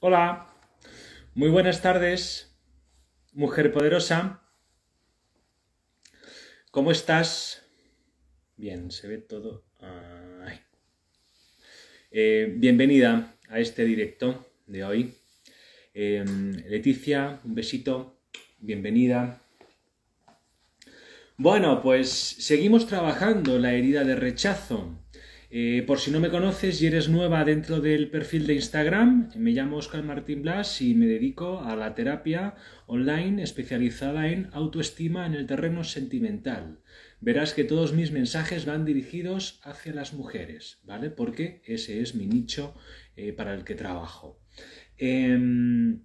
Hola, muy buenas tardes, mujer poderosa. ¿Cómo estás? Bien, se ve todo. Eh, bienvenida a este directo de hoy. Em, Leticia, un besito, bienvenida. Bueno, pues seguimos trabajando la herida de rechazo. Eh, por si no me conoces y eres nueva dentro del perfil de Instagram, me llamo Oscar Martín Blas y me dedico a la terapia online especializada en autoestima en el terreno sentimental. Verás que todos mis mensajes van dirigidos hacia las mujeres, ¿vale? Porque ese es mi nicho eh, para el que trabajo. Em,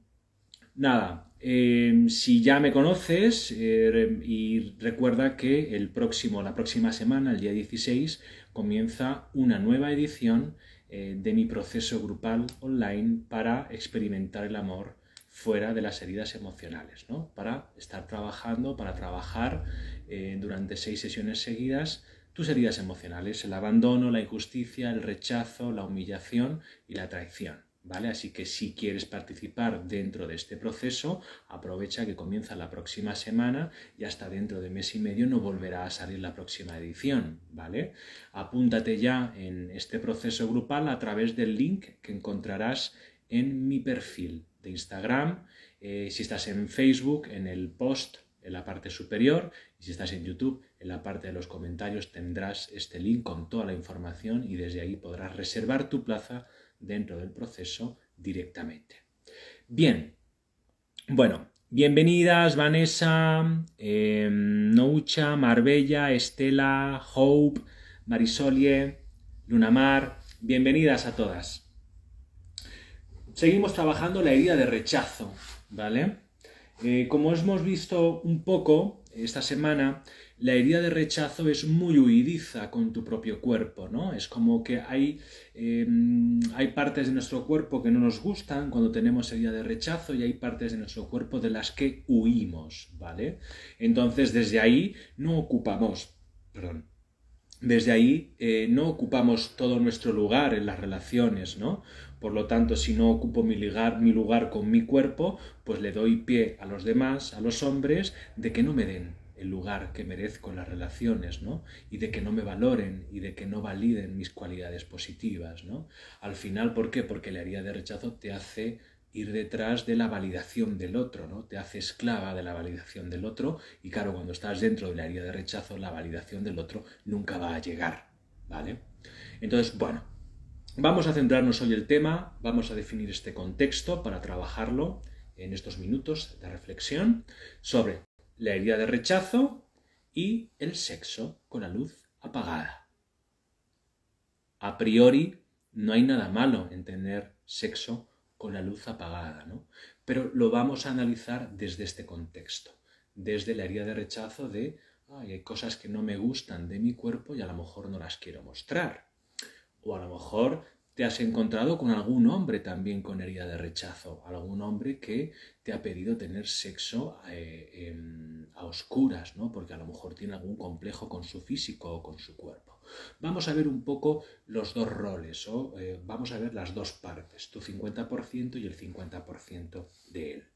nada, em, si ya me conoces eh, y recuerda que el próximo, la próxima semana, el día 16, comienza una nueva edición eh, de mi proceso grupal online para experimentar el amor fuera de las heridas emocionales, ¿no? Para estar trabajando, para trabajar eh, durante seis sesiones seguidas tus heridas emocionales, el abandono, la injusticia, el rechazo, la humillación y la traición. ¿Vale? Así que si quieres participar dentro de este proceso, aprovecha que comienza la próxima semana y hasta dentro de mes y medio no volverá a salir la próxima edición, ¿vale? Apúntate ya en este proceso grupal a través del link que encontrarás en mi perfil de Instagram, eh, si estás en Facebook, en el post en la parte superior y si estás en YouTube, en la parte de los comentarios tendrás este link con toda la información y desde ahí podrás reservar tu plaza dentro del proceso directamente. Bien, bueno, bienvenidas Vanessa, eh, Noucha, Marbella, Estela, Hope, Marisolie, Lunamar, bienvenidas a todas. Seguimos trabajando la herida de rechazo, ¿vale? Eh, como hemos visto un poco esta semana, la herida de rechazo es muy huidiza con tu propio cuerpo, ¿no? Es como que hay, em, hay partes de nuestro cuerpo que no nos gustan cuando tenemos herida de rechazo y hay partes de nuestro cuerpo de las que huimos, ¿vale? Entonces desde ahí no ocupamos, perdón, desde ahí eh, no ocupamos todo nuestro lugar en las relaciones, ¿no? Por lo tanto, si no ocupo mi lugar, mi lugar con mi cuerpo, pues le doy pie a los demás, a los hombres, de que no me den, el lugar que merezco en las relaciones, ¿no? Y de que no me valoren y de que no validen mis cualidades positivas, ¿no? Al final, ¿por qué? Porque la herida de rechazo te hace ir detrás de la validación del otro, ¿no? Te hace esclava de la validación del otro y claro, cuando estás dentro de la herida de rechazo, la validación del otro nunca va a llegar, ¿vale? Entonces, bueno, vamos a centrarnos hoy el tema, vamos a definir este contexto para trabajarlo en estos minutos de reflexión sobre la herida de rechazo y el sexo con la luz apagada. A priori, no hay nada malo en tener sexo con la luz apagada, ¿no? Pero lo vamos a analizar desde este contexto, desde la herida de rechazo de, hay cosas que no me gustan de mi cuerpo y a lo mejor no las quiero mostrar. O a lo mejor te has encontrado con algún hombre también con herida de rechazo, algún hombre que te ha pedido tener sexo eh, a oscuras, ¿no? Porque a lo mejor tiene algún complejo con su físico o con su cuerpo. Vamos a ver un poco los dos roles o eh, vamos a ver las dos partes, tu 50% y el 50% de él,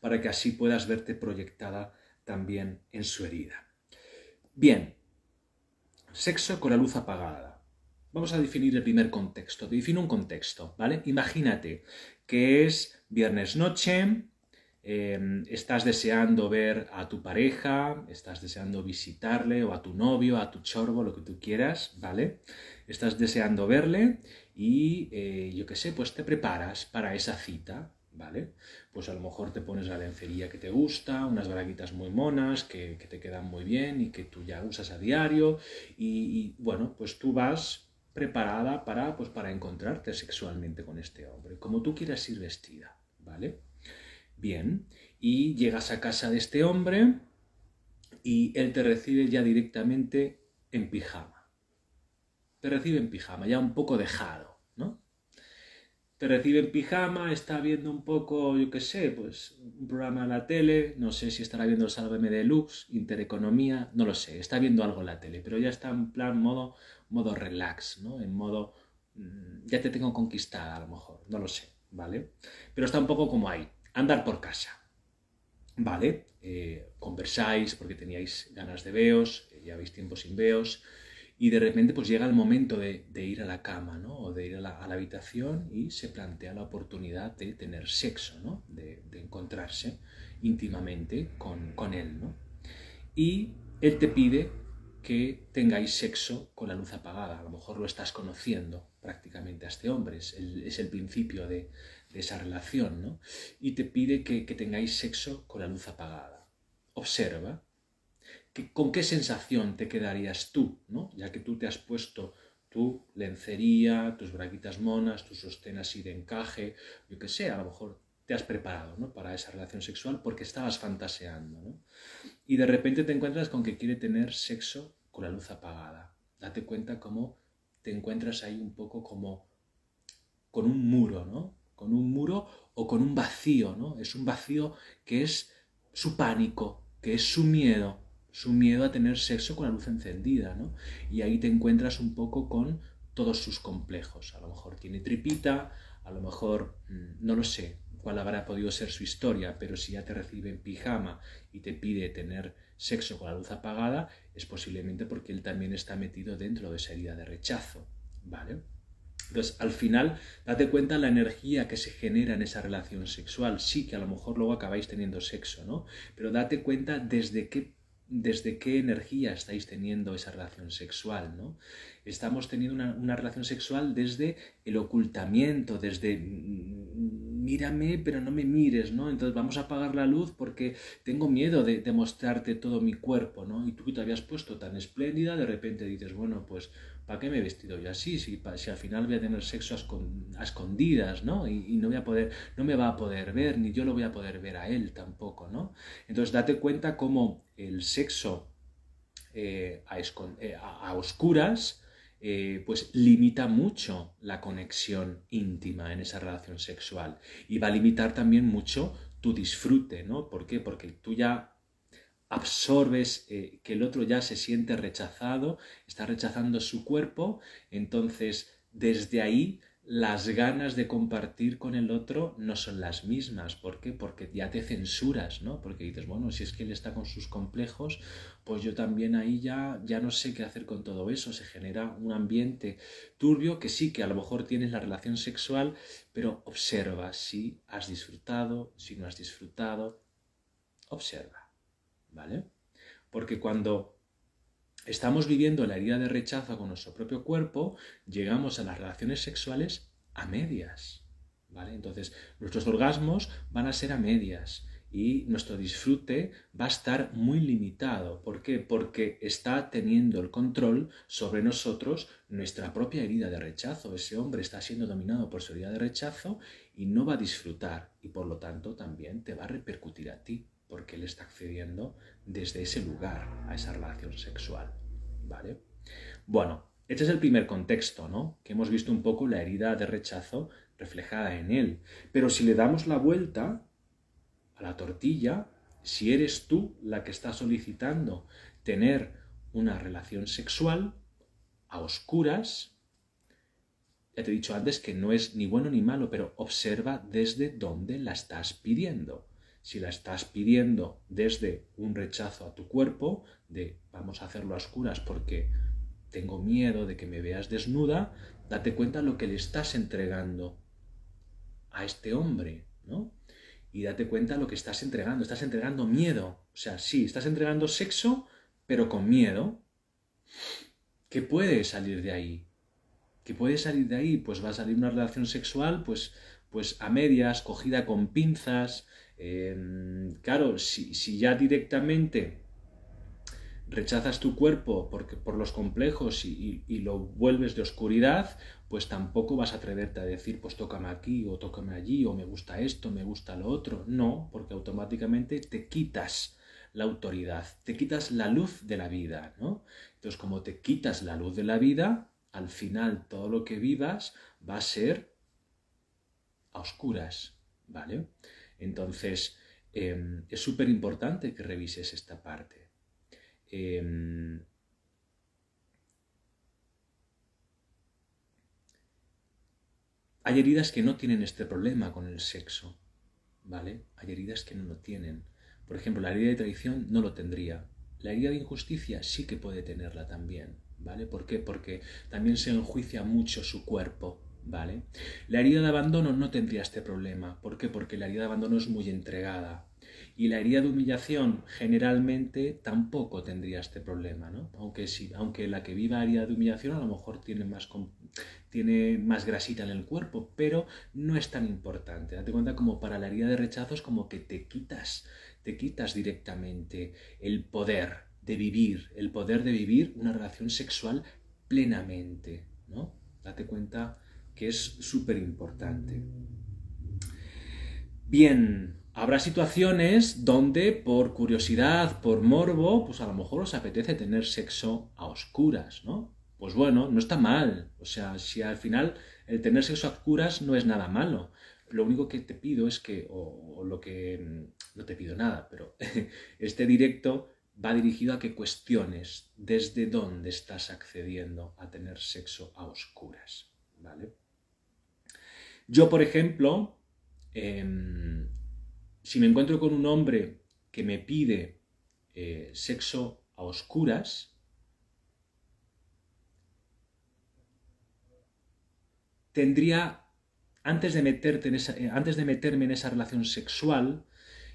para que así puedas verte proyectada también en su herida. Bien, sexo con la luz apagada. Vamos a definir el primer contexto. Te defino un contexto, ¿vale? Imagínate que es viernes noche, eh, estás deseando ver a tu pareja, estás deseando visitarle o a tu novio, a tu chorbo, lo que tú quieras, ¿vale? Estás deseando verle y eh, yo qué sé, pues te preparas para esa cita, ¿vale? Pues a lo mejor te pones la lencería que te gusta, unas braguitas muy monas que, te quedan muy bien y que tú ya usas a diario y, y bueno, pues tú vas preparada para, pues, para encontrarte sexualmente con este hombre, como tú quieras ir vestida. ¿vale? Bien, y llegas a casa de este hombre y él te recibe ya directamente en pijama. Te recibe en pijama, ya un poco dejado, ¿no? Te recibe en pijama, está viendo un poco, yo qué sé, pues un programa en la tele, no sé si estará viendo el de Deluxe, Intereconomía, no lo sé, está viendo algo en la tele, pero ya está en plan modo, modo relax, ¿no? En modo, mm, ya te tengo conquistada a lo mejor, no lo sé. ¿vale? Pero está un poco como ahí, andar por casa, ¿vale? Eh, conversáis porque teníais ganas de veos, eh, ya habéis tiempo sin veos, y de repente pues llega el momento de, ir a la cama, ¿no? O de ir a la, habitación y se plantea la oportunidad de tener sexo, ¿no? De, encontrarse íntimamente con, él, ¿no? Y él te pide que tengáis sexo con la luz apagada, a lo mejor lo estás conociendo, prácticamente a este hombre, es el, principio de, esa relación, ¿no? Y te pide que, tengáis sexo con la luz apagada. Observa que, con qué sensación te quedarías tú, ¿no? Ya que tú te has puesto tu lencería, tus braquitas monas, tus sostén y de encaje, yo que sé, a lo mejor te has preparado ¿no? para esa relación sexual porque estabas fantaseando. ¿no? Y de repente te encuentras con que quiere tener sexo con la luz apagada. Date cuenta cómo te encuentras ahí un poco como con un muro, ¿no? Con un muro o con un vacío, ¿no? Es un vacío que es su pánico, que es su miedo, su miedo a tener sexo con la luz encendida, ¿no? Y ahí te encuentras un poco con todos sus complejos. A lo mejor tiene tripita, a lo mejor, mm, no lo sé cuál habrá podido ser su historia, pero si ya te recibe en pijama y te pide tener sexo con la luz apagada es posiblemente porque él también está metido dentro de esa herida de rechazo, ¿vale? Entonces, al final, date cuenta la energía que se genera en esa relación sexual. Sí, que a lo mejor luego acabáis teniendo sexo, ¿no? Pero date cuenta desde qué desde qué energía estáis teniendo esa relación sexual, ¿no? Estamos teniendo una, relación sexual desde el ocultamiento, desde mm, mírame pero no me mires, ¿no? Entonces vamos a apagar la luz porque tengo miedo de, demostrarte mostrarte todo mi cuerpo, ¿no? Y tú te habías puesto tan espléndida, de repente dices, bueno, pues ¿para qué me he vestido yo así? Si, al final voy a tener sexo a escondidas, ¿no? Y, no voy a poder, no me va a poder ver, ni yo lo voy a poder ver a él tampoco, ¿no? Entonces date cuenta cómo el sexo eh, eh, a, oscuras eh, pues limita mucho la conexión íntima en esa relación sexual y va a limitar también mucho tu disfrute, ¿no? ¿Por qué? Porque tú ya absorbes eh, que el otro ya se siente rechazado, está rechazando su cuerpo, entonces desde ahí las ganas de compartir con el otro no son las mismas. ¿Por qué? Porque ya te censuras, ¿no? Porque dices, bueno, si es que él está con sus complejos, pues yo también ahí ya, ya no sé qué hacer con todo eso. Se genera un ambiente turbio que sí, que a lo mejor tienes la relación sexual, pero observa si has disfrutado, si no has disfrutado, observa. ¿vale? Porque cuando estamos viviendo la herida de rechazo con nuestro propio cuerpo, llegamos a las relaciones sexuales a medias, ¿vale? Entonces, nuestros orgasmos van a ser a medias y nuestro disfrute va a estar muy limitado. ¿Por qué? Porque está teniendo el control sobre nosotros nuestra propia herida de rechazo. Ese hombre está siendo dominado por su herida de rechazo y no va a disfrutar y por lo tanto también te va a repercutir a ti porque él está accediendo desde ese lugar a esa relación sexual. ¿Vale? Bueno, este es el primer contexto, ¿no? Que hemos visto un poco la herida de rechazo reflejada en él. Pero si le damos la vuelta a la tortilla, si eres tú la que está solicitando tener una relación sexual a oscuras, ya te he dicho antes que no es ni bueno ni malo, pero observa desde dónde la estás pidiendo. Si la estás pidiendo desde un rechazo a tu cuerpo, de vamos a hacerlo a oscuras porque tengo miedo de que me veas desnuda, date cuenta lo que le estás entregando a este hombre, ¿no? Y date cuenta lo que estás entregando. Estás entregando miedo. O sea, sí, estás entregando sexo, pero con miedo. ¿Qué puede salir de ahí? ¿Qué puede salir de ahí? Pues va a salir una relación sexual, pues, pues a medias, cogida con pinzas, Em, claro, si, ya directamente rechazas tu cuerpo porque, por los complejos y, lo vuelves de oscuridad, pues tampoco vas a atreverte a decir, pues tócame aquí o tócame allí o me gusta esto, me gusta lo otro. No, porque automáticamente te quitas la autoridad, te quitas la luz de la vida, ¿no? Entonces, como te quitas la luz de la vida, al final todo lo que vivas va a ser a oscuras, ¿vale? Entonces, em, es súper importante que revises esta parte. Em, hay heridas que no tienen este problema con el sexo, ¿vale? Hay heridas que no lo tienen. Por ejemplo, la herida de traición no lo tendría. La herida de injusticia sí que puede tenerla también, ¿vale? ¿Por qué? Porque también se enjuicia mucho su cuerpo, ¿vale? La herida de abandono no tendría este problema. ¿Por qué? Porque la herida de abandono es muy entregada. Y la herida de humillación generalmente tampoco tendría este problema, ¿no? Aunque aunque la que viva herida de humillación a lo mejor tiene más, tiene más grasita en el cuerpo, pero no es tan importante. Date cuenta como para la herida de rechazos como que te quitas, te quitas directamente el poder de vivir, el poder de vivir una relación sexual plenamente, ¿no? Date cuenta que es súper importante. Bien, habrá situaciones donde por curiosidad, por morbo, pues a lo mejor os apetece tener sexo a oscuras, ¿no? Pues bueno, no está mal. O sea, si al final el tener sexo a oscuras no es nada malo. Lo único que te pido es que, o, lo que, no te pido nada, pero este directo va dirigido a que cuestiones desde dónde estás accediendo a tener sexo a oscuras, ¿vale? Yo, por ejemplo, em, si me encuentro con un hombre que me pide eh, sexo a oscuras, tendría, antes de, meterte en esa, eh, antes de meterme en esa relación sexual,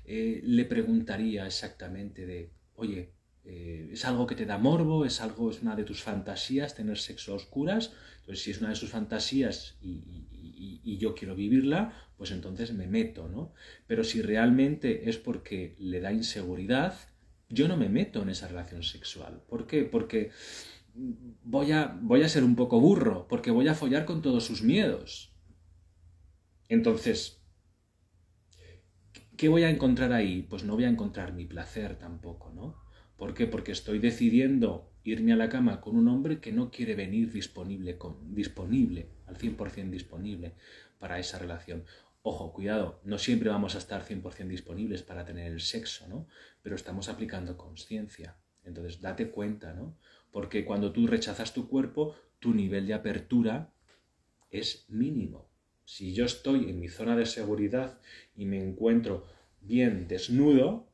eh, le preguntaría exactamente de, oye, ¿es algo que te da morbo? ¿Es algo, es una de tus fantasías tener sexo a oscuras? Entonces, si es una de sus fantasías y y, yo quiero vivirla, pues entonces me meto, ¿no? Pero si realmente es porque le da inseguridad, yo no me meto en esa relación sexual. ¿Por qué? Porque voy a, voy a ser un poco burro, porque voy a follar con todos sus miedos. Entonces, ¿qué voy a encontrar ahí? Pues no voy a encontrar mi placer tampoco, ¿no? ¿Por qué? Porque estoy decidiendo irme a la cama con un hombre que no quiere venir disponible, disponible al 100% disponible para esa relación. Ojo, cuidado, no siempre vamos a estar 100% disponibles para tener el sexo, ¿no? Pero estamos aplicando conciencia. Entonces, date cuenta, ¿no? Porque cuando tú rechazas tu cuerpo, tu nivel de apertura es mínimo. Si yo estoy en mi zona de seguridad y me encuentro bien desnudo,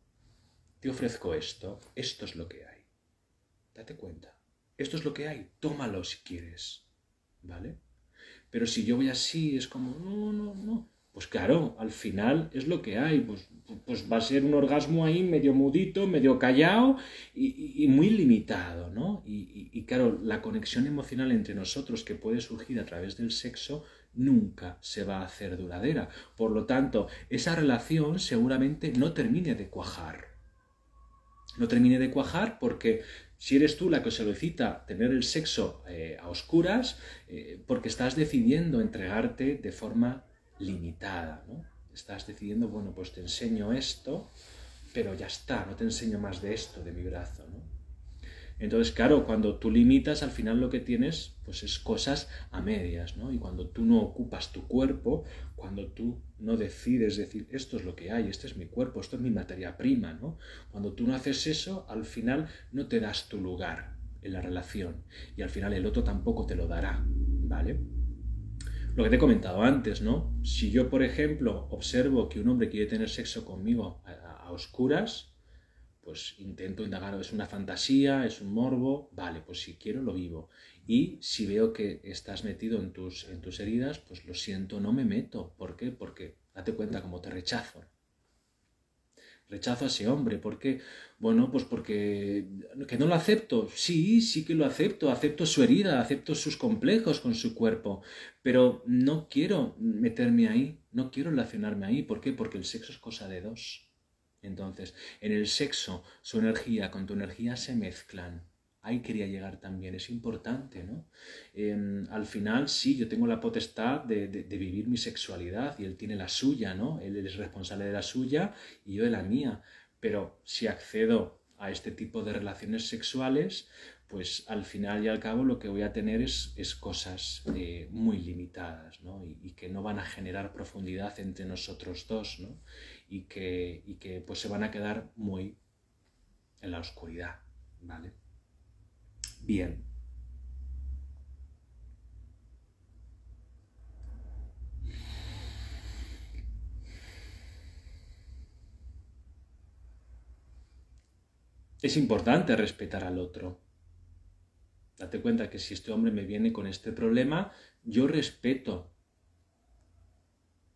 te ofrezco esto, esto es lo que hay. Date cuenta, esto es lo que hay, tómalo si quieres, ¿vale? Pero si yo voy así, es como, no, no, no, pues claro, al final es lo que hay, pues, pues va a ser un orgasmo ahí medio mudito, medio callado y, muy limitado, ¿no? Y, y claro, la conexión emocional entre nosotros que puede surgir a través del sexo nunca se va a hacer duradera. Por lo tanto, esa relación seguramente no termine de cuajar no termine de cuajar porque si eres tú la que solicita tener el sexo eh, a oscuras, eh, porque estás decidiendo entregarte de forma limitada, ¿no? Estás decidiendo, bueno, pues te enseño esto, pero ya está, no te enseño más de esto, de mi brazo, ¿no? Entonces, claro, cuando tú limitas, al final lo que tienes, pues es cosas a medias, ¿no? Y cuando tú no ocupas tu cuerpo, cuando tú no decides decir, esto es lo que hay, este es mi cuerpo, esto es mi materia prima, ¿no? Cuando tú no haces eso, al final no te das tu lugar en la relación y al final el otro tampoco te lo dará, ¿vale? Lo que te he comentado antes, ¿no? Si yo, por ejemplo, observo que un hombre quiere tener sexo conmigo a, a oscuras, pues intento indagar, es una fantasía, es un morbo, vale, pues si quiero lo vivo. Y si veo que estás metido en tus, en tus heridas, pues lo siento, no me meto. ¿Por qué? Porque date cuenta como te rechazo. Rechazo a ese hombre, porque, bueno, pues porque que no lo acepto. Sí, sí que lo acepto, acepto su herida, acepto sus complejos con su cuerpo, pero no quiero meterme ahí, no quiero relacionarme ahí. ¿Por qué? Porque el sexo es cosa de dos. Entonces, en el sexo, su energía con tu energía se mezclan. Ahí quería llegar también, es importante, ¿no? Em, al final, sí, yo tengo la potestad de, vivir mi sexualidad y él tiene la suya, ¿no? Él es responsable de la suya y yo de la mía. Pero si accedo a este tipo de relaciones sexuales, pues al final y al cabo lo que voy a tener es, cosas eh, muy limitadas, ¿no? Y, y, que no van a generar profundidad entre nosotros dos, ¿no? y que, que pues se van a quedar muy en la oscuridad, ¿vale? Bien. Es importante respetar al otro. Date cuenta que si este hombre me viene con este problema, yo respeto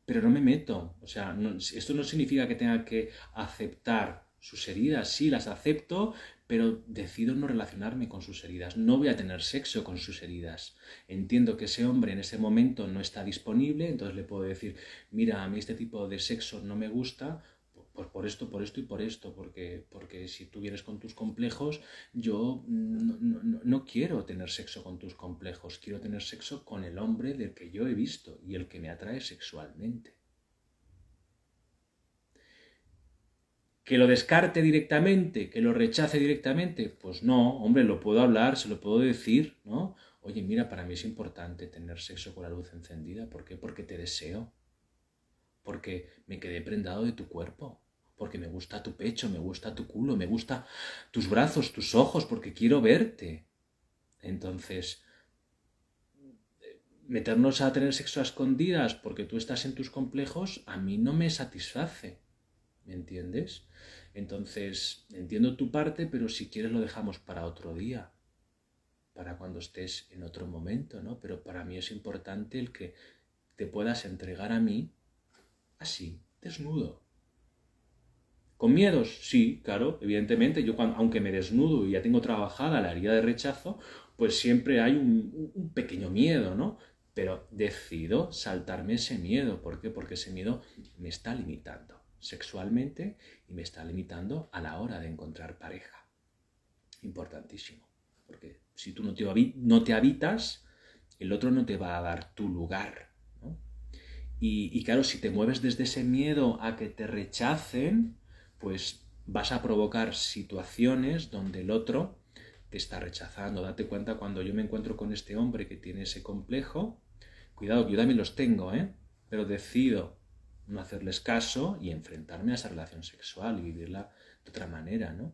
pero no me meto. O sea, esto no significa que tenga que aceptar sus heridas. Sí, las acepto, pero decido no relacionarme con sus heridas. No voy a tener sexo con sus heridas. Entiendo que ese hombre en ese momento no está disponible, entonces le puedo decir, mira, a mí este tipo de sexo no me gusta, pues por esto, por esto y por esto, porque, porque si tú vienes con tus complejos, yo no, no quiero tener sexo con tus complejos, quiero tener sexo con el hombre del que yo he visto y el que me atrae sexualmente. que lo descarte directamente, que lo rechace directamente, pues no, hombre, lo puedo hablar, se lo puedo decir, ¿no? Oye, mira, para mí es importante tener sexo con la luz encendida, ¿por qué? Porque te deseo, porque me quedé prendado de tu cuerpo, porque me gusta tu pecho, me gusta tu culo, me gusta tus brazos, tus ojos, porque quiero verte. Entonces, eh, meternos a tener sexo a escondidas porque tú estás en tus complejos, a mí no me satisface. ¿Me entiendes? Entonces, entiendo tu parte, pero si quieres lo dejamos para otro día, para cuando estés en otro momento, ¿no? Pero para mí es importante el que te puedas entregar a mí así, desnudo. Con miedos, sí, claro, evidentemente, yo aunque me desnudo y ya tengo trabajada la herida de rechazo, pues siempre hay un, pequeño miedo, ¿no? Pero decido saltarme ese miedo. ¿Por qué? Porque ese miedo me está limitando sexualmente y me está limitando a la hora de encontrar pareja. Importantísimo. Porque si tú no te, no te habitas, el otro no te va a dar tu lugar. ¿no? Y, y claro, si te mueves desde ese miedo a que te rechacen, pues vas a provocar situaciones donde el otro te está rechazando. Date cuenta cuando yo me encuentro con este hombre que tiene ese complejo, cuidado que yo también los tengo, ¿eh? Pero decido no hacerles caso y enfrentarme a esa relación sexual y vivirla de otra manera, ¿no?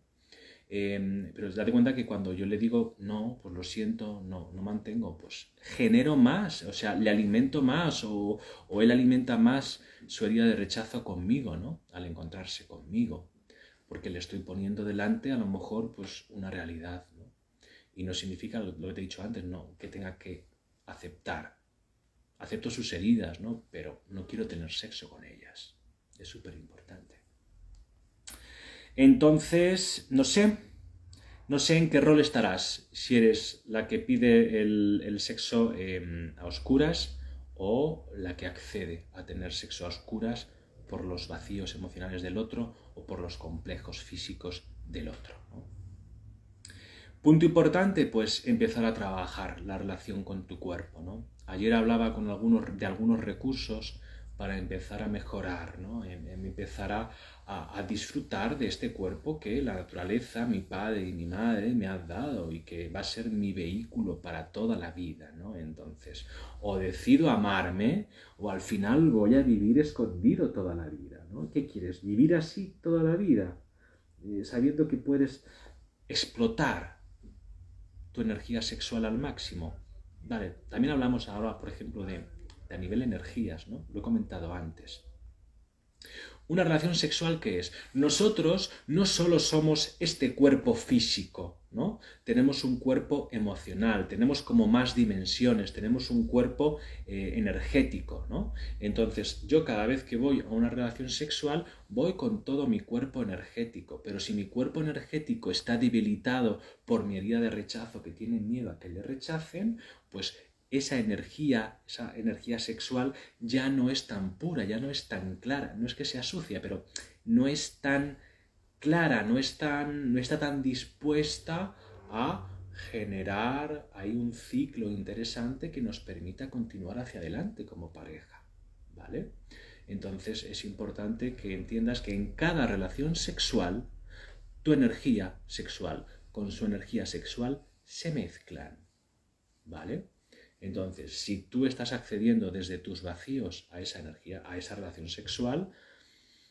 Em, pero date cuenta que cuando yo le digo no, pues lo siento, no, no mantengo, pues genero más, o sea, le alimento más o, él alimenta más su herida de rechazo conmigo, ¿no? Al encontrarse conmigo, porque le estoy poniendo delante a lo mejor pues una realidad, ¿no? Y no significa lo, que te he dicho antes, no, que tenga que aceptar. Acepto sus heridas, ¿no? Pero no quiero tener sexo con ellas. Es súper importante. Entonces, no sé, no sé en qué rol estarás, si eres la que pide el, sexo em, a oscuras o la que accede a tener sexo a oscuras por los vacíos emocionales del otro o por los complejos físicos del otro. Punto importante, pues empezar a trabajar la relación con tu cuerpo. Ayer hablaba con algunos, de algunos recursos para empezar a mejorar, ¿no? empezar a, disfrutar de este cuerpo que la naturaleza, mi padre y mi madre me han dado y que va a ser mi vehículo para toda la vida. ¿no? Entonces, o decido amarme o al final voy a vivir escondido toda la vida. ¿no? ¿Qué quieres? ¿Vivir así toda la vida? Eh, sabiendo que puedes explotar tu energía sexual al máximo. Vale, también hablamos ahora, por ejemplo, de a nivel energías, ¿no? Lo he comentado antes. Una relación sexual que es, nosotros no solo somos este cuerpo físico, ¿no? Tenemos un cuerpo emocional, tenemos como más dimensiones, tenemos un cuerpo eh, energético, ¿no? Entonces, yo cada vez que voy a una relación sexual, voy con todo mi cuerpo energético, pero si mi cuerpo energético está debilitado por mi herida de rechazo, que tiene miedo a que le rechacen, pues esa energía, esa energía sexual ya no es tan pura, ya no es tan clara. No es que sea sucia, pero no es tan clara, no, es tan, no está tan dispuesta a generar ahí un ciclo interesante que nos permita continuar hacia adelante como pareja, ¿vale? Entonces es importante que entiendas que en cada relación sexual, tu energía sexual con su energía sexual se mezclan, ¿vale? Entonces, si tú estás accediendo desde tus vacíos a esa energía, a esa relación sexual,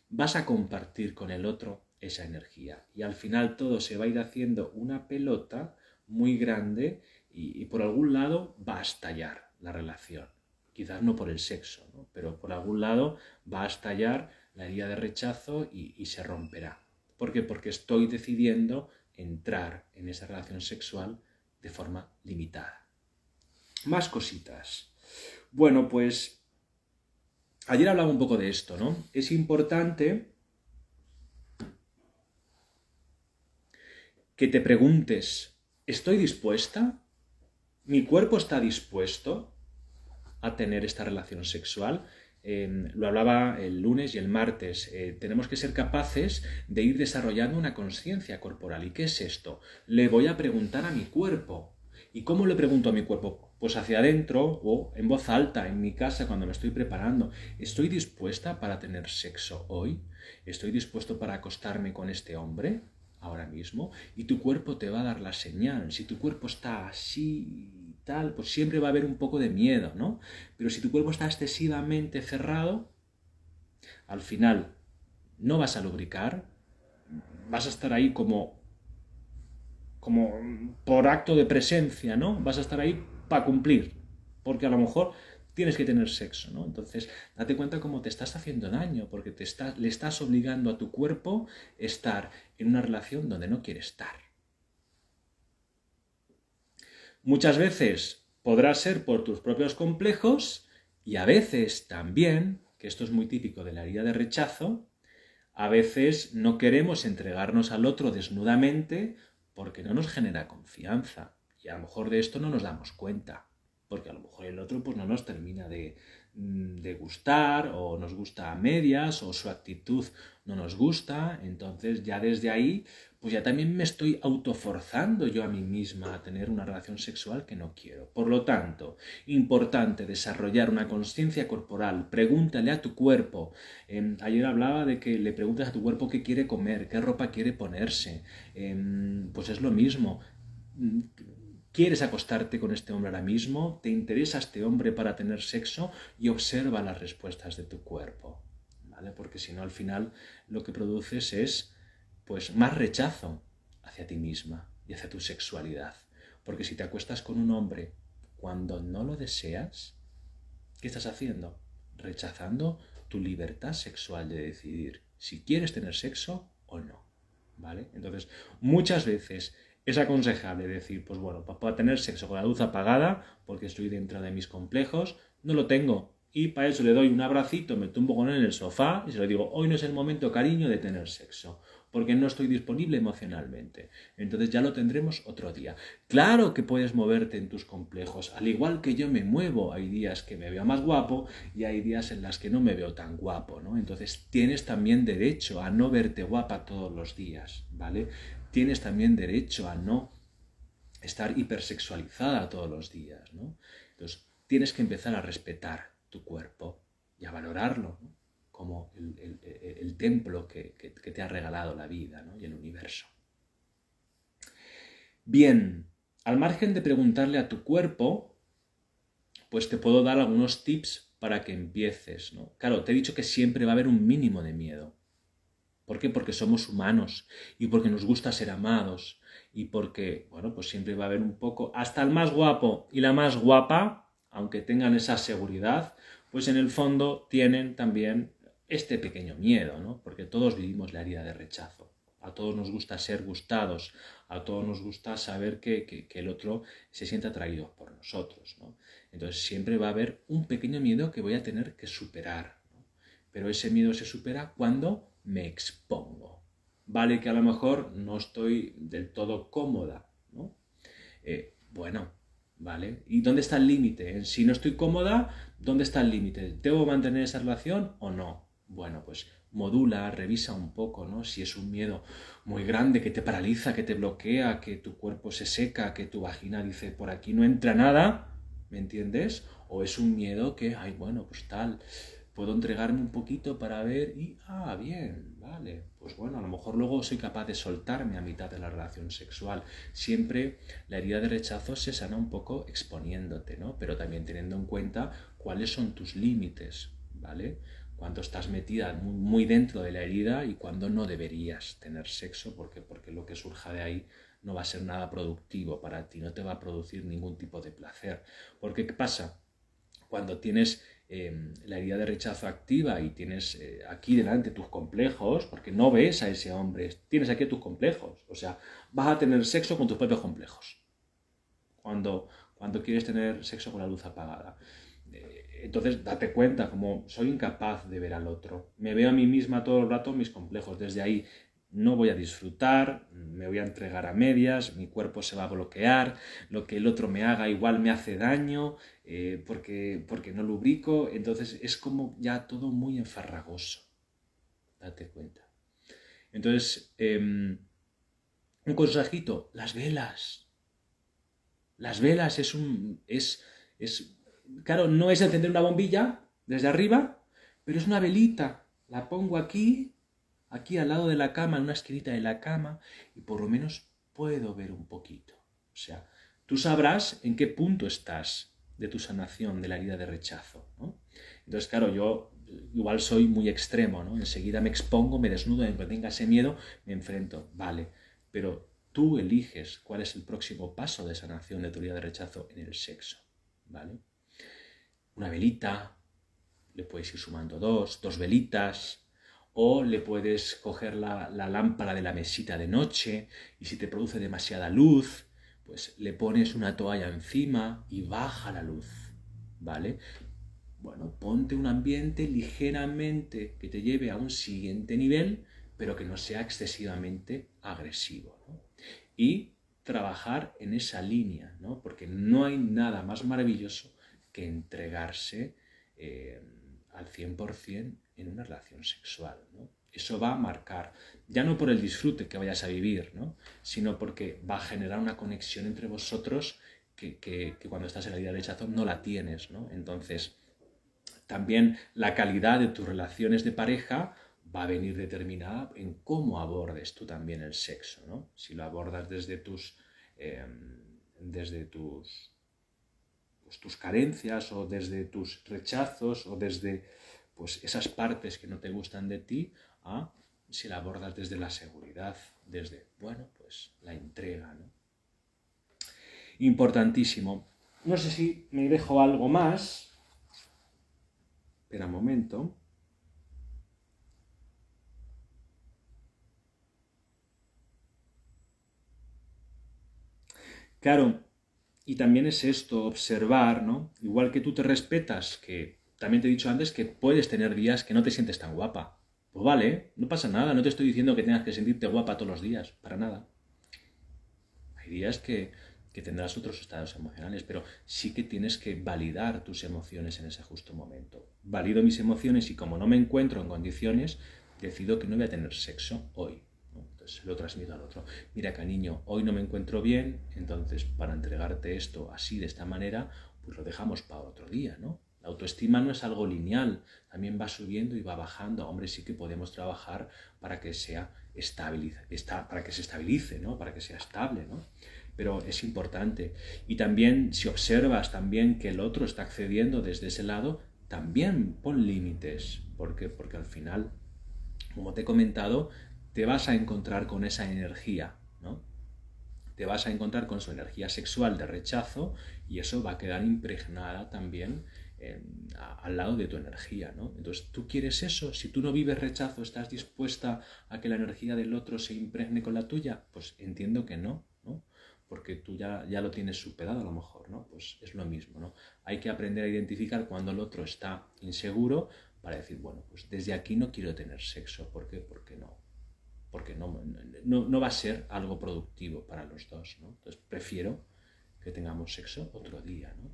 vas a compartir con el otro esa energía. Y al final todo se va a ir haciendo una pelota muy grande y, por algún lado va a estallar la relación. Quizás no por el sexo, pero por algún lado va a estallar la idea de rechazo y, y se romperá. ¿Por qué? Porque estoy decidiendo entrar en esa relación sexual de forma limitada. Más cositas. Bueno, pues ayer hablaba un poco de esto, ¿no? Es importante que te preguntes, ¿estoy dispuesta? ¿Mi cuerpo está dispuesto a tener esta relación sexual? Em, lo hablaba el lunes y el martes, eh, tenemos que ser capaces de ir desarrollando una conciencia corporal. ¿Y qué es esto? Le voy a preguntar a mi cuerpo. ¿Y cómo le pregunto a mi cuerpo? pues hacia adentro o en voz alta en mi casa cuando me estoy preparando, ¿estoy dispuesta para tener sexo hoy? ¿Estoy dispuesto para acostarme con este hombre ahora mismo? Y tu cuerpo te va a dar la señal. Si tu cuerpo está así tal, pues siempre va a haber un poco de miedo, ¿no? Pero si tu cuerpo está excesivamente cerrado, al final no vas a lubricar, vas a estar ahí como como por acto de presencia, ¿no? Vas a estar ahí a cumplir, porque a lo mejor tienes que tener sexo, ¿no? Entonces, date cuenta cómo te estás haciendo daño, porque te está, le estás obligando a tu cuerpo estar en una relación donde no quiere estar. Muchas veces podrá ser por tus propios complejos y a veces también, que esto es muy típico de la herida de rechazo, a veces no queremos entregarnos al otro desnudamente porque no nos genera confianza. Y a lo mejor de esto no nos damos cuenta, porque a lo mejor el otro pues, no nos termina mm, de, gustar o nos gusta a medias o su actitud no nos gusta. Entonces ya desde ahí pues ya también me estoy autoforzando yo a mí misma a tener una relación sexual que no quiero. Por lo tanto, importante desarrollar una conciencia corporal. Pregúntale a tu cuerpo. Em, ayer hablaba de que le preguntas a tu cuerpo qué quiere comer, qué ropa quiere ponerse. Em, pues es lo mismo ¿Quieres acostarte con este hombre ahora mismo? ¿Te interesa este hombre para tener sexo? Y observa las respuestas de tu cuerpo, ¿vale? Porque si no, al final lo que produces es pues más rechazo hacia ti misma y hacia tu sexualidad. Porque si te acuestas con un hombre cuando no lo deseas, ¿qué estás haciendo? Rechazando tu libertad sexual de decidir si quieres tener sexo o no. ¿Vale? Entonces, muchas veces es aconsejable decir, pues bueno, para tener sexo con la luz apagada, porque estoy dentro de mis complejos, no lo tengo. Y para eso le doy un abracito, me tumbo con él en el sofá y se lo digo, hoy no es el momento, cariño, de tener sexo porque no estoy disponible emocionalmente. Entonces ya lo tendremos otro día. Claro que puedes moverte en tus complejos, al igual que yo me muevo. Hay días que me veo más guapo y hay días en las que no me veo tan guapo, ¿no? Entonces tienes también derecho a no verte guapa todos los días, ¿vale? tienes también derecho a no estar hipersexualizada todos los días, ¿no? Entonces, tienes que empezar a respetar tu cuerpo y a valorarlo como el, templo que, te ha regalado la vida y el universo. Bien, al margen de preguntarle a tu cuerpo, pues te puedo dar algunos tips para que empieces. ¿no? Claro, te he dicho que siempre va a haber un mínimo de miedo. ¿Por qué? Porque somos humanos y porque nos gusta ser amados y porque, bueno, pues siempre va a haber un poco, hasta el más guapo y la más guapa, aunque tengan esa seguridad, pues en el fondo tienen también este pequeño miedo, ¿no? Porque todos vivimos la herida de rechazo. A todos nos gusta ser gustados, a todos nos gusta saber que, el otro se siente atraído por nosotros, ¿no? Entonces siempre va a haber un pequeño miedo que voy a tener que superar. ¿no? Pero ese miedo se supera cuando me expongo. Vale que a lo mejor no estoy del todo cómoda, ¿no? Eh, bueno, ¿vale? ¿Y dónde está el límite? Eh, si no estoy cómoda, ¿dónde está el límite? ¿Debo mantener esa relación o no? Bueno, pues modula, revisa un poco, ¿no? Si es un miedo muy grande que te paraliza, que te bloquea, que tu cuerpo se seca, que tu vagina dice por aquí no entra nada, ¿me entiendes? O es un miedo que, ay, bueno, pues tal, puedo entregarme un poquito para ver y, ah, bien, vale, pues bueno, a lo mejor luego soy capaz de soltarme a mitad de la relación sexual. Siempre la herida de rechazo se sana un poco exponiéndote, ¿no? Pero también teniendo en cuenta cuáles son tus límites, ¿vale? Cuando estás metida muy, dentro de la herida y cuando no deberías tener sexo porque, porque lo que surja de ahí no va a ser nada productivo para ti, no te va a producir ningún tipo de placer. Porque ¿qué pasa? Cuando tienes Em, la herida de rechazo activa y tienes eh, aquí delante tus complejos, porque no ves a ese hombre, tienes aquí tus complejos. O sea, vas a tener sexo con tus propios complejos. Cuando, cuando quieres tener sexo con la luz apagada. Eh, entonces, date cuenta, como soy incapaz de ver al otro. Me veo a mí misma todo el rato mis complejos. Desde ahí, no voy a disfrutar, me voy a entregar a medias, mi cuerpo se va a bloquear, lo que el otro me haga igual me hace daño, eh, porque, porque no lubrico, entonces es como ya todo muy enfarragoso, date cuenta. Entonces, em, un consejito, las velas. Las velas es un... Es, es, claro, no es encender una bombilla desde arriba, pero es una velita. La pongo aquí aquí al lado de la cama, en una esquinita de la cama, y por lo menos puedo ver un poquito. O sea, tú sabrás en qué punto estás de tu sanación de la herida de rechazo. Entonces, claro, yo eh, igual soy muy extremo, ¿no? Enseguida me expongo, me desnudo, aunque tenga ese miedo, me enfrento, vale, pero tú eliges cuál es el próximo paso de sanación de tu herida de rechazo en el sexo, ¿vale? Una velita, le puedes ir sumando dos, dos velitas, o le puedes coger la, lámpara de la mesita de noche y si te produce demasiada luz, pues le pones una toalla encima y baja la luz, ¿vale? Bueno, ponte un ambiente ligeramente que te lleve a un siguiente nivel, pero que no sea excesivamente agresivo. Y trabajar en esa línea, ¿no? Porque no hay nada más maravilloso que entregarse eh, al 100% en una relación sexual. Eso va a marcar, ya no por el disfrute que vayas a vivir, ¿no? sino porque va a generar una conexión entre vosotros que, cuando estás en la vida de rechazo no la tienes. Entonces, también la calidad de tus relaciones de pareja va a venir determinada en cómo abordes tú también el sexo. Si lo abordas desde tus... Em, desde tus, pues, tus carencias o desde tus rechazos o desde pues esas partes que no te gustan de ti si la abordas desde la seguridad, desde, bueno, pues la entrega. ¿no? Importantísimo. No sé si me dejo algo más. Espera un momento. Claro, y también es esto, observar, ¿no? Igual que tú te respetas, que también te he dicho antes que puedes tener días que no te sientes tan guapa. Pues vale, no pasa nada, no te estoy diciendo que tengas que sentirte guapa todos los días, para nada. Hay días que, tendrás otros estados emocionales, pero sí que tienes que validar tus emociones en ese justo momento. Valido mis emociones y como no me encuentro en condiciones, decido que no voy a tener sexo hoy. Entonces lo transmito al otro. Mira, cariño, hoy no me encuentro bien, entonces para entregarte esto así, de esta manera, pues lo dejamos para otro día, ¿no? La autoestima no es algo lineal, también va subiendo y va bajando. Hombre, sí que podemos trabajar para que sea para que se estabilice, ¿no? Para que sea estable, ¿no? Pero es importante. Y también si observas también que el otro está accediendo desde ese lado, también pon límites, porque porque al final, como te he comentado, te vas a encontrar con esa energía, ¿no? Te vas a encontrar con su energía sexual de rechazo y eso va a quedar impregnada también al lado de tu energía, ¿no? Entonces, tú quieres eso, si tú no vives rechazo, ¿estás dispuesta a que la energía del otro se impregne con la tuya? Pues entiendo que no, ¿no? Porque tú ya, ya lo tienes superado a lo mejor, ¿no? Pues es lo mismo, ¿no? Hay que aprender a identificar cuando el otro está inseguro para decir, bueno, pues desde aquí no quiero tener sexo, ¿por qué? Porque no, porque no, no, no va a ser algo productivo para los dos, ¿no? Entonces, prefiero que tengamos sexo otro día, ¿no?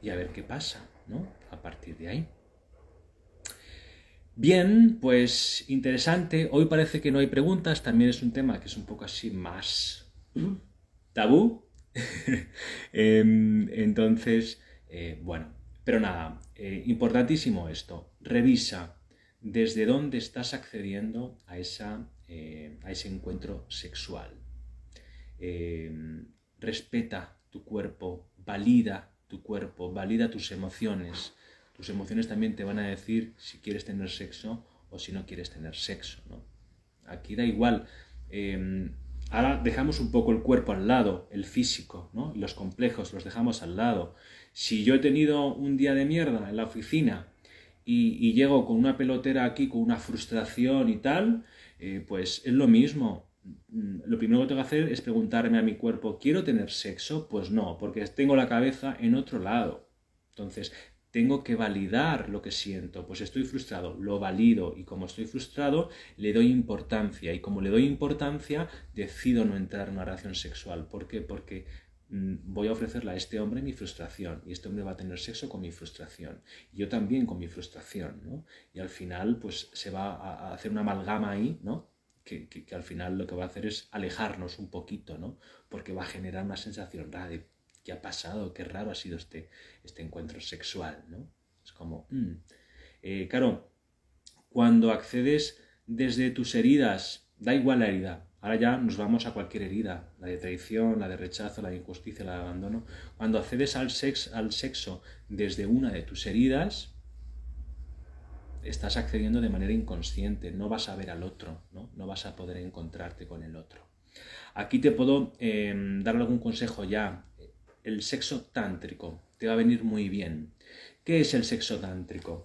y a ver qué pasa, ¿no? A partir de ahí. Bien, pues interesante. Hoy parece que no hay preguntas. También es un tema que es un poco así más tabú. Em, entonces, eh, bueno, pero nada, eh, importantísimo esto. Revisa desde dónde estás accediendo a, esa, eh, a ese encuentro sexual. Em, respeta tu cuerpo, valida tu cuerpo, valida tus emociones. Tus emociones también te van a decir si quieres tener sexo o si no quieres tener sexo. ¿no? Aquí da igual. Em, ahora dejamos un poco el cuerpo al lado, el físico, ¿no? los complejos los dejamos al lado. Si yo he tenido un día de mierda en la oficina y, llego con una pelotera aquí, con una frustración y tal, eh, pues es lo mismo lo primero que tengo que hacer es preguntarme a mi cuerpo, ¿quiero tener sexo? Pues no, porque tengo la cabeza en otro lado. Entonces, tengo que validar lo que siento. Pues estoy frustrado, lo valido y como estoy frustrado, le doy importancia y como le doy importancia, decido no entrar en una relación sexual. ¿Por qué? Porque mm, voy a ofrecerle a este hombre mi frustración y este hombre va a tener sexo con mi frustración y yo también con mi frustración, ¿no? Y al final, pues se va a hacer una amalgama ahí, ¿no? que, al final lo que va a hacer es alejarnos un poquito, ¿no? Porque va a generar una sensación rara de qué ha pasado, qué raro ha sido este, este encuentro sexual, ¿no? Es como, mm". eh, claro, cuando accedes desde tus heridas, da igual la herida, ahora ya nos vamos a cualquier herida, la de traición, la de rechazo, la de injusticia, la de abandono, cuando accedes al, sex, al sexo desde una de tus heridas, estás accediendo de manera inconsciente, no vas a ver al otro, no, vas a poder encontrarte con el otro. Aquí te puedo em, dar algún consejo ya. El sexo tántrico te va a venir muy bien. ¿Qué es el sexo tántrico?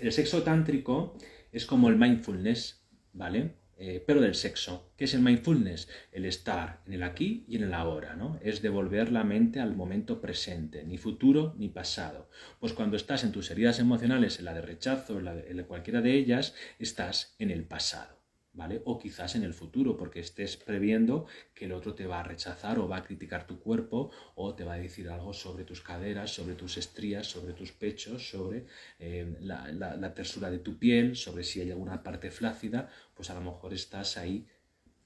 El sexo tántrico es como el mindfulness, ¿vale? Eh, pero del sexo. ¿Qué es el mindfulness? El estar en el aquí y en el ahora, ¿no? Es devolver la mente al momento presente, ni futuro ni pasado. Pues cuando estás en tus heridas emocionales, en la de rechazo, en, la de, en cualquiera de ellas, estás en el pasado. ¿vale? O quizás en el futuro, porque estés previendo que el otro te va a rechazar o va a criticar tu cuerpo o te va a decir algo sobre tus caderas, sobre tus estrías, sobre tus pechos, sobre eh, la, tersura de tu piel, sobre si hay alguna parte flácida, pues a lo mejor estás ahí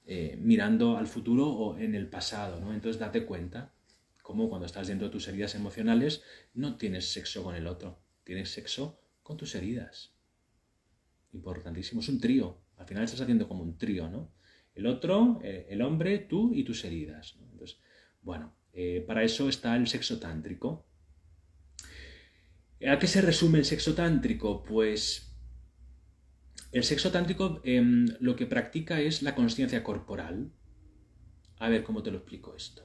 eh, mirando al futuro o en el pasado, ¿no? Entonces date cuenta como cuando estás dentro de tus heridas emocionales no tienes sexo con el otro, tienes sexo con tus heridas. Importantísimo, es un trío, al final estás haciendo como un trío, ¿no? El otro, eh, el hombre, tú y tus heridas. bueno, eh, para eso está el sexo tántrico. ¿A qué se resume el sexo tántrico? Pues el sexo tántrico em, lo que practica es la conciencia corporal. A ver cómo te lo explico esto.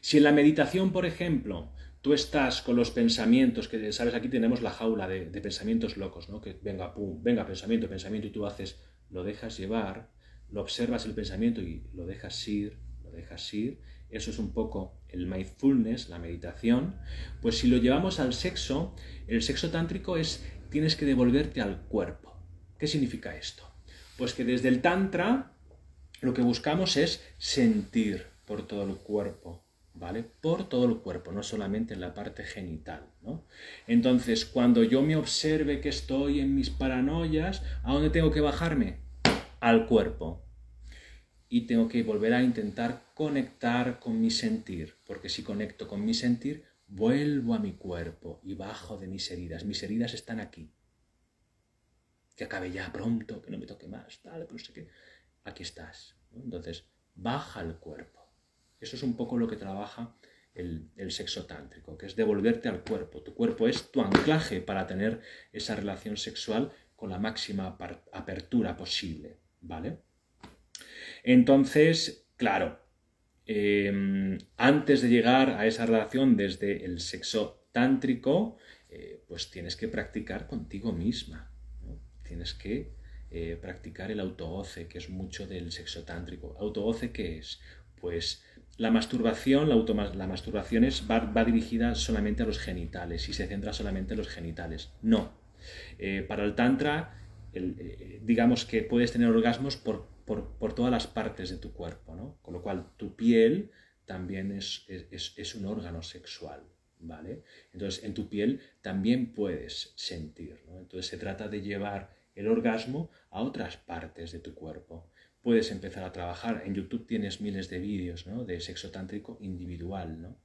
Si en la meditación, por ejemplo, tú estás con los pensamientos, que sabes, aquí tenemos la jaula de, pensamientos locos, ¿no? Que venga, pum, venga, pensamiento, pensamiento, y tú haces, lo dejas llevar, lo observas el pensamiento y lo dejas ir, lo dejas ir. Eso es un poco el mindfulness, la meditación. Pues si lo llevamos al sexo, el sexo tántrico es tienes que devolverte al cuerpo. ¿Qué significa esto? Pues que desde el tantra lo que buscamos es sentir por todo el cuerpo, ¿vale? Por todo el cuerpo, no solamente en la parte genital, Entonces, cuando yo me observe que estoy en mis paranoias, ¿a dónde tengo que bajarme? Al cuerpo. Y tengo que volver a intentar conectar con mi sentir, porque si conecto con mi sentir, vuelvo a mi cuerpo y bajo de mis heridas. Mis heridas están aquí. Que acabe ya pronto, que no me toque más, tal, sé que... Aquí estás. Entonces, baja al cuerpo. Eso es un poco lo que trabaja el, sexo tántrico, que es devolverte al cuerpo. Tu cuerpo es tu anclaje para tener esa relación sexual con la máxima apertura posible, ¿vale? Entonces, claro, em, antes de llegar a esa relación desde el sexo tántrico, eh, pues tienes que practicar contigo misma, tienes que eh, practicar el autooce, que es mucho del sexo tántrico. ¿Autooce qué es? Pues la masturbación, la, masturbación es, va, dirigida solamente a los genitales y se centra solamente en los genitales. No. Eh, para el Tantra, eh, digamos que puedes tener orgasmos por, todas las partes de tu cuerpo, Con lo cual, tu piel también es, es un órgano sexual. ¿Vale? Entonces, en tu piel también puedes sentir, ¿no? Entonces, se trata de llevar el orgasmo a otras partes de tu cuerpo puedes empezar a trabajar. En YouTube tienes miles de vídeos de sexo tántrico individual, ¿no?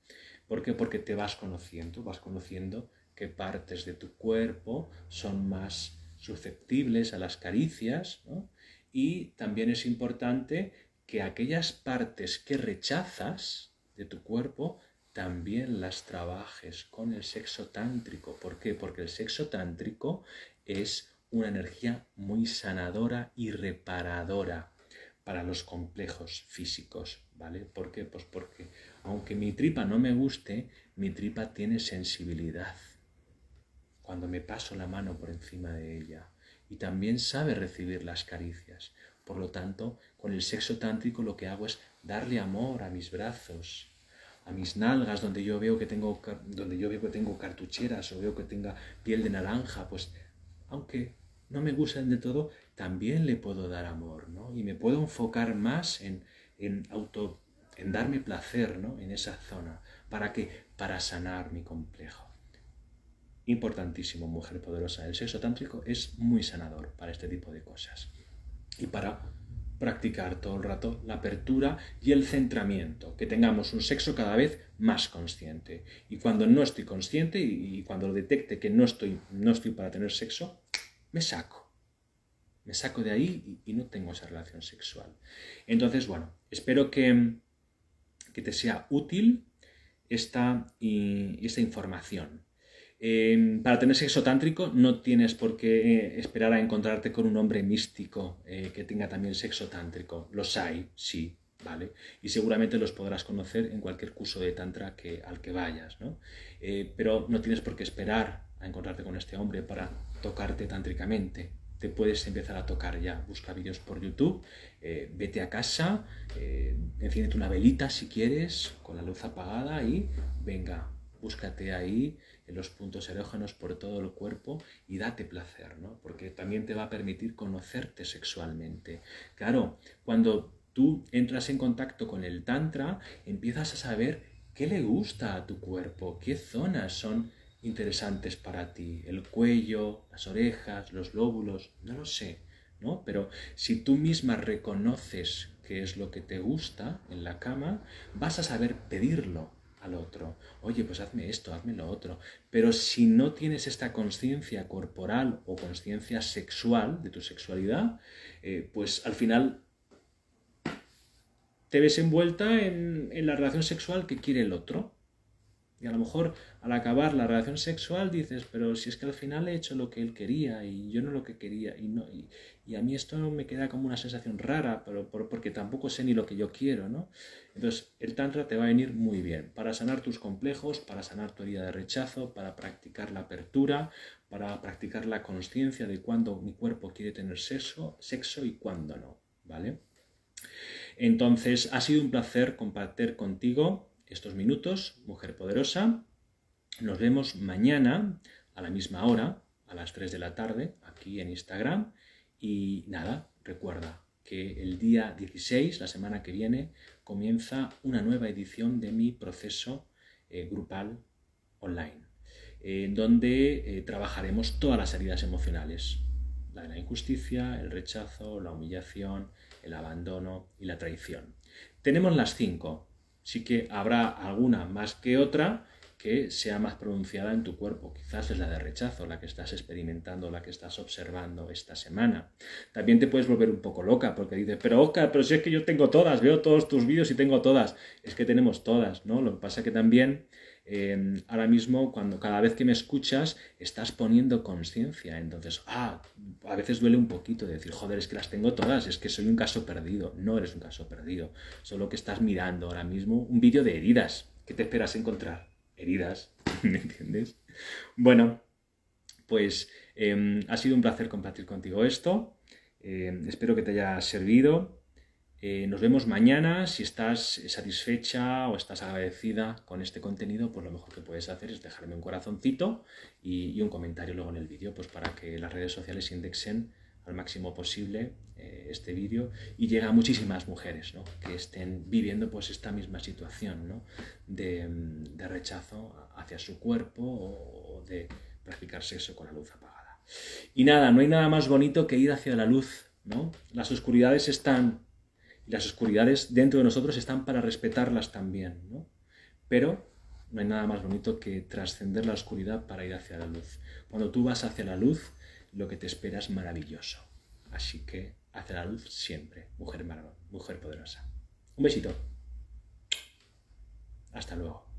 ¿Por qué? Porque te vas conociendo, vas conociendo qué partes de tu cuerpo son más susceptibles a las caricias, ¿no? Y también es importante que aquellas partes que rechazas de tu cuerpo también las trabajes con el sexo tántrico. ¿Por qué? Porque el sexo tántrico es una energía muy sanadora y reparadora para los complejos físicos, ¿vale? ¿Por qué? Pues porque aunque mi tripa no me guste, mi tripa tiene sensibilidad cuando me paso la mano por encima de ella y también sabe recibir las caricias. Por lo tanto, con el sexo tántrico lo que hago es darle amor a mis brazos, a mis nalgas donde yo veo que tengo donde yo veo que tengo cartucheras o veo que tenga piel de naranja, pues aunque no me gusten de todo, también le puedo dar amor, ¿no? Y me puedo enfocar más en, en auto, en darme placer, ¿no? En esa zona. ¿Para que Para sanar mi complejo. Importantísimo, mujer poderosa. El sexo tántrico es muy sanador para este tipo de cosas. Y para practicar todo el rato la apertura y el centramiento, que tengamos un sexo cada vez más consciente. Y cuando no estoy consciente y, cuando detecte que no estoy, no estoy para tener sexo, me saco me saco de ahí y, no tengo esa relación sexual. Entonces, bueno, espero que, que te sea útil esta, esta información. Em, para tener sexo tántrico no tienes por qué eh, esperar a encontrarte con un hombre místico eh, que tenga también sexo tántrico. Los hay, sí, ¿vale? Y seguramente los podrás conocer en cualquier curso de tantra que, al que vayas, ¿no? Eh, pero no tienes por qué esperar a encontrarte con este hombre para tocarte tántricamente puedes empezar a tocar ya. Busca vídeos por YouTube, eh, vete a casa, eh, enciéndete una velita si quieres, con la luz apagada y venga, búscate ahí en los puntos erógenos por todo el cuerpo y date placer, ¿no? Porque también te va a permitir conocerte sexualmente. Claro, cuando tú entras en contacto con el Tantra, empiezas a saber qué le gusta a tu cuerpo, qué zonas son interesantes para ti. El cuello, las orejas, los lóbulos, no lo sé, ¿no? Pero si tú misma reconoces qué es lo que te gusta en la cama, vas a saber pedirlo al otro. Oye, pues hazme esto, hazme lo otro. Pero si no tienes esta conciencia corporal o conciencia sexual de tu sexualidad, eh, pues al final te ves envuelta en la relación sexual que quiere el otro y a lo mejor al acabar la relación sexual dices, pero si es que al final he hecho lo que él quería y yo no lo que quería y no y, a mí esto me queda como una sensación rara, pero porque tampoco sé ni lo que yo quiero, ¿no? Entonces el tantra te va a venir muy bien para sanar tus complejos, para sanar tu herida de rechazo, para practicar la apertura, para practicar la conciencia de cuándo mi cuerpo quiere tener sexo, sexo y cuándo no, ¿vale? Entonces ha sido un placer compartir contigo estos minutos, Mujer Poderosa. Nos vemos mañana a la misma hora, a las 3 de la tarde, aquí en Instagram. Y nada, recuerda que el día 16, la semana que viene, comienza una nueva edición de mi proceso eh, grupal online, en donde eh, trabajaremos todas las heridas emocionales, la de la injusticia, el rechazo, la humillación, el abandono y la traición. Tenemos las 5, Sí que habrá alguna más que otra que sea más pronunciada en tu cuerpo. Quizás es la de rechazo, la que estás experimentando, la que estás observando esta semana. También te puedes volver un poco loca porque dices, pero Oscar, pero si es que yo tengo todas, veo todos tus vídeos y tengo todas. Es que tenemos todas, ¿no? Lo que pasa que también Em, ahora mismo cuando cada vez que me escuchas estás poniendo conciencia. Entonces, ah, a veces duele un poquito decir, joder, es que las tengo todas, es que soy un caso perdido. No eres un caso perdido, solo que estás mirando ahora mismo un vídeo de heridas. ¿Qué te esperas encontrar? Heridas, ¿me entiendes? Bueno, pues em, ha sido un placer compartir contigo esto. Em, espero que te haya servido. Eh, nos vemos mañana. Si estás satisfecha o estás agradecida con este contenido, pues lo mejor que puedes hacer es dejarme un corazoncito y, un comentario luego en el vídeo, pues para que las redes sociales indexen al máximo posible eh, este vídeo y llega a muchísimas mujeres que estén viviendo pues esta misma situación mm, de, rechazo hacia su cuerpo o, o de practicar sexo con la luz apagada. Y nada, no hay nada más bonito que ir hacia la luz, ¿no? Las oscuridades están y las oscuridades dentro de nosotros están para respetarlas también, ¿no? Pero no hay nada más bonito que trascender la oscuridad para ir hacia la luz. Cuando tú vas hacia la luz, lo que te espera es maravilloso. Así que hacia la luz siempre, mujer, mujer poderosa. Un besito. Hasta luego.